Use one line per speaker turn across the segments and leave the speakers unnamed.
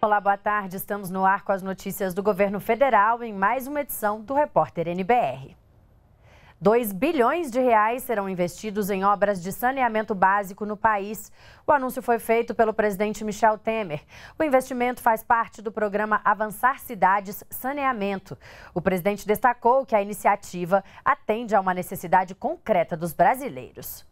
Olá, boa tarde. Estamos no ar com as notícias do governo federal em mais uma edição do Repórter NBR. 2 bilhões de reais serão investidos em obras de saneamento básico no país. O anúncio foi feito pelo presidente Michel Temer. O investimento faz parte do programa Avançar Cidades Saneamento. O presidente destacou que a iniciativa atende a uma necessidade concreta dos brasileiros.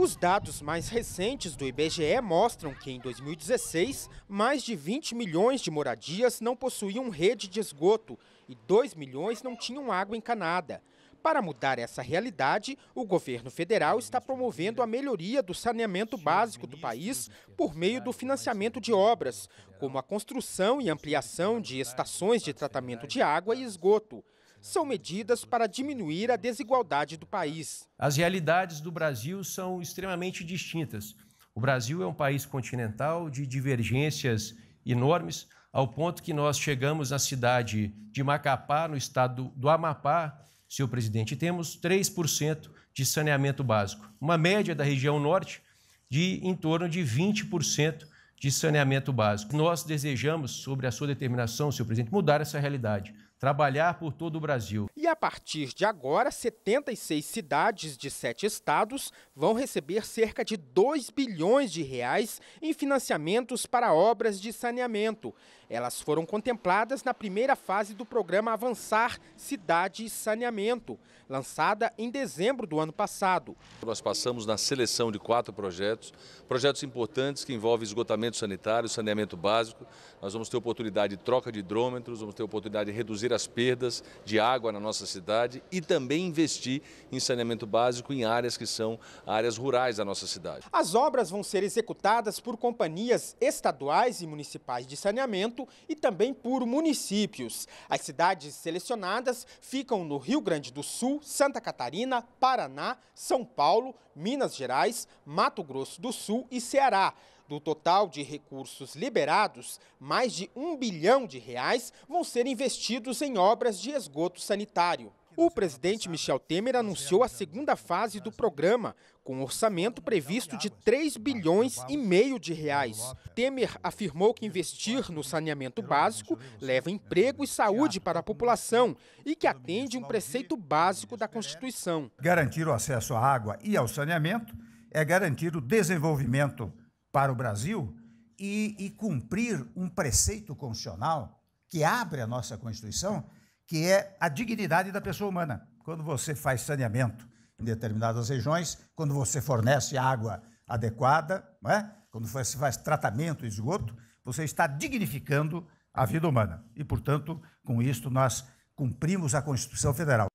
Os dados mais recentes do IBGE mostram que em 2016, mais de 20 milhões de moradias não possuíam rede de esgoto e 2 milhões não tinham água encanada. Para mudar essa realidade, o governo federal está promovendo a melhoria do saneamento básico do país por meio do financiamento de obras, como a construção e ampliação de estações de tratamento de água e esgoto são medidas para diminuir a desigualdade do país. As realidades do Brasil são extremamente distintas. O Brasil é um país continental de divergências enormes, ao ponto que nós chegamos na cidade de Macapá, no estado do Amapá, senhor presidente, temos 3% de saneamento básico, uma média da região norte de em torno de 20% de saneamento básico. Nós desejamos, sobre a sua determinação, senhor presidente, mudar essa realidade trabalhar por todo o Brasil. E a partir de agora, 76 cidades de sete estados vão receber cerca de 2 bilhões de reais em financiamentos para obras de saneamento. Elas foram contempladas na primeira fase do programa Avançar Cidade e Saneamento,
lançada em dezembro do ano passado. Nós passamos na seleção de quatro projetos, projetos importantes que envolvem esgotamento sanitário, saneamento básico. Nós vamos ter oportunidade de troca de hidrômetros, vamos ter oportunidade de reduzir reduzir as perdas de água na nossa cidade e também investir em saneamento básico em áreas que são áreas rurais da nossa cidade.
As obras vão ser executadas por companhias estaduais e municipais de saneamento e também por municípios. As cidades selecionadas ficam no Rio Grande do Sul, Santa Catarina, Paraná, São Paulo, Minas Gerais, Mato Grosso do Sul e Ceará. Do total de recursos liberados, mais de um bilhão de reais vão ser investidos em obras de esgoto sanitário. O presidente Michel Temer anunciou a segunda fase do programa, com um orçamento previsto de 3 bilhões e meio de reais. Temer afirmou que investir no saneamento básico leva emprego e saúde para a população e que atende um preceito básico da Constituição. Garantir o acesso à água e ao saneamento é garantir o desenvolvimento para o Brasil e, e cumprir um preceito constitucional que abre a nossa Constituição, que é a dignidade da pessoa humana. Quando você faz saneamento em determinadas regiões, quando você fornece água adequada, é? quando você faz tratamento esgoto, você está dignificando a vida humana. E, portanto, com isto, nós cumprimos a Constituição Federal.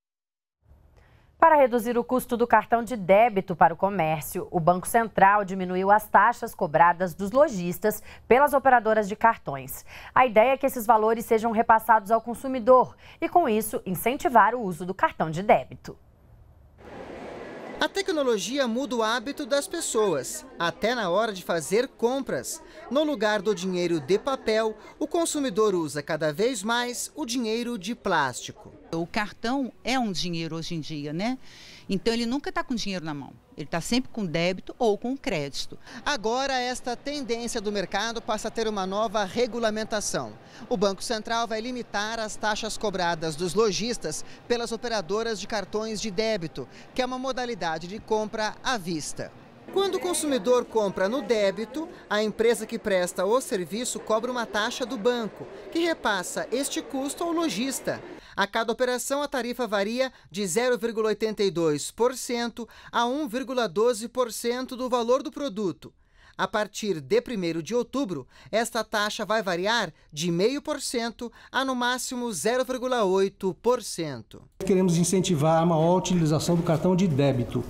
Para reduzir o custo do cartão de débito para o comércio, o Banco Central diminuiu as taxas cobradas dos lojistas pelas operadoras de cartões. A ideia é que esses valores sejam repassados ao consumidor e, com isso, incentivar o uso do cartão de débito. A tecnologia muda o
hábito das pessoas, até na hora de fazer compras. No lugar do dinheiro de papel, o consumidor usa cada vez mais o dinheiro de plástico. O cartão é um dinheiro hoje em dia, né? Então ele nunca está com dinheiro na mão. Ele está sempre com débito ou com crédito. Agora, esta tendência do mercado passa a ter uma nova regulamentação. O Banco Central vai limitar as taxas cobradas dos lojistas pelas operadoras de cartões de débito, que é uma modalidade de compra à vista. Quando o consumidor compra no débito, a empresa que presta o serviço cobra uma taxa do banco, que repassa este custo ao lojista. A cada operação, a tarifa varia de 0,82% a 1,12% do valor do produto. A partir de 1 de outubro, esta taxa vai variar de 0,5% a no máximo 0,8%.
Queremos incentivar a maior utilização do cartão de débito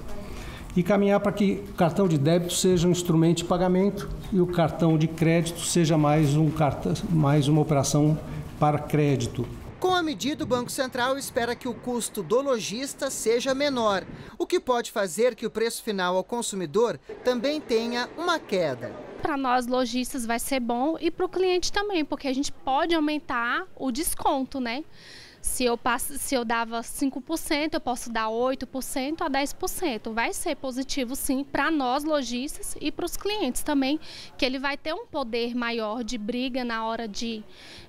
e caminhar para que o cartão de débito seja um instrumento de pagamento e o cartão de crédito seja mais, um cartão, mais uma operação para crédito.
Com a medida, o Banco Central espera que o custo do lojista seja menor, o que pode fazer que o preço final ao consumidor também tenha uma queda para nós lojistas vai ser bom e para o cliente também, porque a gente pode aumentar o desconto, né? Se eu, passo, se eu dava 5%, eu posso dar 8% a 10%. Vai ser positivo, sim, para nós lojistas e para os clientes também, que ele vai ter um poder maior de briga na hora de,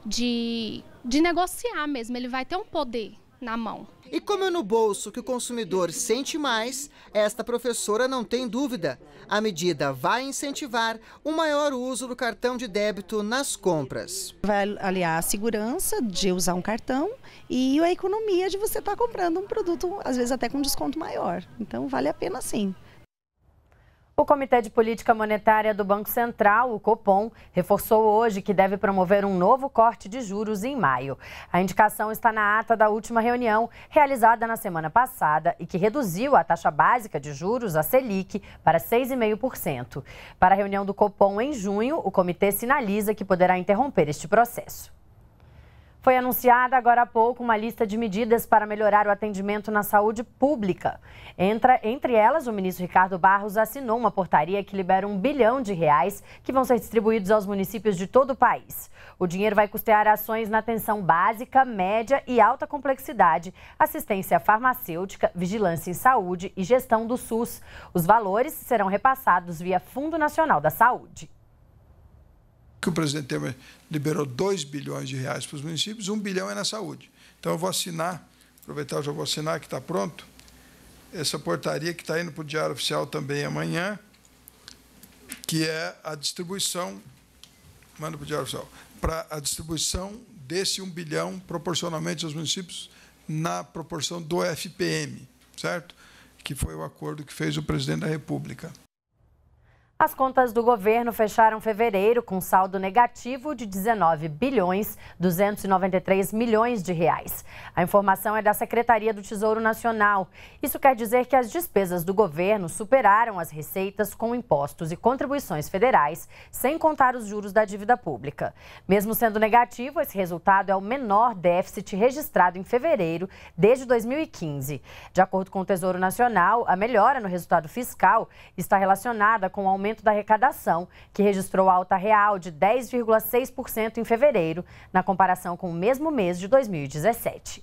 de, de negociar mesmo. Ele vai ter um poder na mão. E como é no bolso que o consumidor sente mais, esta professora não tem dúvida. A medida vai incentivar o maior uso do cartão de débito nas compras. Vai aliar a segurança de usar um cartão e a economia de
você estar tá comprando um produto, às vezes até com desconto maior. Então vale a pena sim. O Comitê de Política Monetária do Banco Central, o Copom, reforçou hoje que deve promover um novo corte de juros em maio. A indicação está na ata da última reunião, realizada na semana passada, e que reduziu a taxa básica de juros, a Selic, para 6,5%. Para a reunião do Copom em junho, o comitê sinaliza que poderá interromper este processo. Foi anunciada agora há pouco uma lista de medidas para melhorar o atendimento na saúde pública. Entra, entre elas, o ministro Ricardo Barros assinou uma portaria que libera um bilhão de reais que vão ser distribuídos aos municípios de todo o país. O dinheiro vai custear ações na atenção básica, média e alta complexidade, assistência farmacêutica, vigilância em saúde e gestão do SUS. Os valores serão repassados via Fundo Nacional da Saúde
que o presidente Temer liberou 2 bilhões de reais para os municípios, 1 um bilhão é na saúde. Então, eu vou assinar, aproveitar, já vou assinar que está pronto, essa portaria que está indo para o Diário Oficial também amanhã, que é a distribuição, manda para o Diário Oficial, para a distribuição desse 1 um bilhão proporcionalmente aos municípios na proporção do FPM, certo? Que foi o acordo que fez o presidente da República.
As contas do governo fecharam fevereiro com saldo negativo de 19 bilhões 293 milhões de reais. A informação é da Secretaria do Tesouro Nacional. Isso quer dizer que as despesas do governo superaram as receitas com impostos e contribuições federais, sem contar os juros da dívida pública. Mesmo sendo negativo, esse resultado é o menor déficit registrado em fevereiro desde 2015. De acordo com o Tesouro Nacional, a melhora no resultado fiscal está relacionada com o aumento aumento da arrecadação, que registrou alta real de 10,6% em fevereiro, na comparação com o mesmo mês de 2017.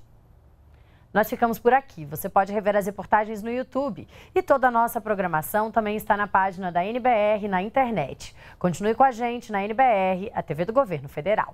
Nós ficamos por aqui. Você pode rever as reportagens no YouTube. E toda a nossa programação também está na página da NBR na internet. Continue com a gente na NBR, a TV do Governo Federal.